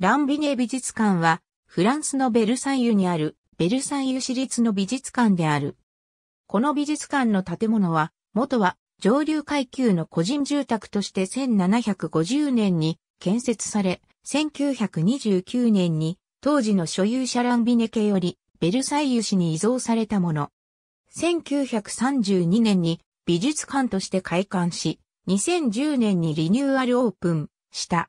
ランビネ美術館は、フランスのベルサイユにある、ベルサイユ市立の美術館である。この美術館の建物は、元は上流階級の個人住宅として1750年に建設され、1929年に当時の所有者ランビネ家よりベルサイユ市に移蔵されたもの。1932年に美術館として開館し、2010年にリニューアルオープンした。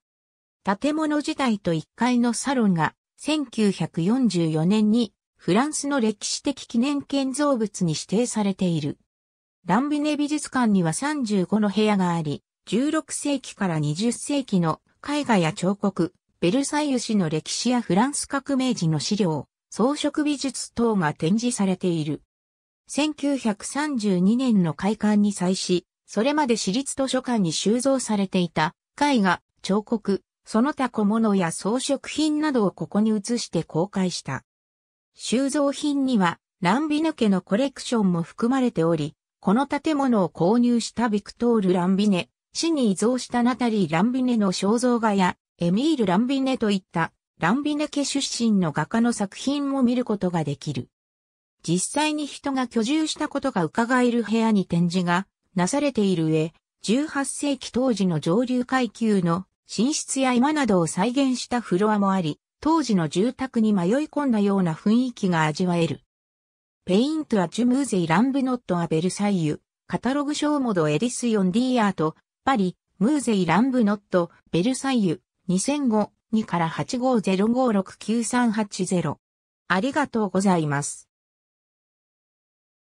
建物自体と1階のサロンが1944年にフランスの歴史的記念建造物に指定されている。ランビネ美術館には35の部屋があり、16世紀から20世紀の絵画や彫刻、ベルサイユ市の歴史やフランス革命時の資料、装飾美術等が展示されている。1932年の開館に際し、それまで私立図書館に収蔵されていた絵画、彫刻、その他小物や装飾品などをここに移して公開した。収蔵品には、ランビヌ家のコレクションも含まれており、この建物を購入したビクトール・ランビネ、市に移贈したナタリー・ランビネの肖像画や、エミール・ランビネといった、ランビネ家出身の画家の作品も見ることができる。実際に人が居住したことが伺える部屋に展示がなされている上、18世紀当時の上流階級の寝室や居間などを再現したフロアもあり、当時の住宅に迷い込んだような雰囲気が味わえる。ペイントはジュムーゼイランブノットアベルサイユ、カタログショーモドエリスヨンディアート、パリ、ムーゼイランブノット、ベルサイユ、2005、2から850569380。ありがとうございます。